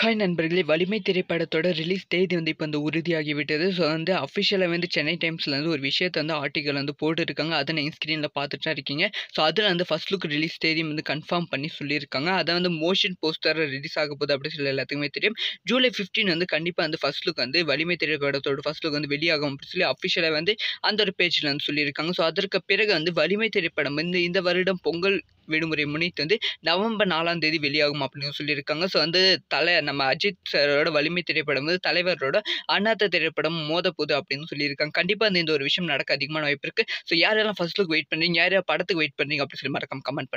hi நண்பர்களே வலிமை திரைப்படத்தோட ரிலீஸ் தேதி வந்து இப்போ வந்து உறுதியாகிவிட்டது ஸோ வந்து அஃபிஷியலாக வந்து சென்னை டைம்ஸில் வந்து ஒரு விஷயத்தை வந்து ஆர்டிக்கல் வந்து போட்டுருக்காங்க அதை நீங்கள் ஸ்க்ரீனில் பார்த்துட்டு இருக்கீங்க ஸோ அதில் வந்து ஃபஸ்ட் லுக் ரிலீஸ் தேதி வந்து கன்ஃபார்ம் பண்ணி சொல்லியிருக்காங்க அதை வந்து மோஷன் போஸ்டரில் ரிலீஸ் ஆக போகுது அப்படின்னு சொல்லி எல்லாத்துக்குமே தெரியும் ஜூலை ஃபிஃப்டீன் வந்து கண்டிப்பாக வந்து ஃபஸ்ட் லுக் வந்து வலிமை திரைப்படத்தோட ஃபஸ்ட் லுக் வந்து வெளியாகும் அப்படின்னு சொல்லி அஃபிஷியலாக வந்து அந்த ஒரு பேஜில் வந்து சொல்லியிருக்காங்க ஸோ அதற்கு பிறகு வந்து வலிமை திரைப்படம் வந்து இந்த வருடம் பொங்கல் விடுமுறை முன்னிட்டு வந்து நவம்பர் நாலாம் தேதி வெளியாகும் அப்படின்னு சொல்லியிருக்காங்க ஸோ வந்து தலை நம்ம அஜித் சாரோட வலிமை திரைப்படம் வந்து தலைவரோட அண்ணாத்த திரைப்படம் மோதப்புது அப்படின்னு சொல்லியிருக்காங்க கண்டிப்பாக அந்த இந்த ஒரு விஷயம் நடக்க அதிகமான வாய்ப்பு இருக்குது ஸோ யாரெல்லாம் ஃபர்ஸ்ட் லுக் வெயிட் பண்ணுறீங்க யார் யார் படத்துக்கு வெயிட் பண்ணுறீங்க அப்படின்னு சொல்லி மறக்காம கமெண்ட் பண்ணுங்க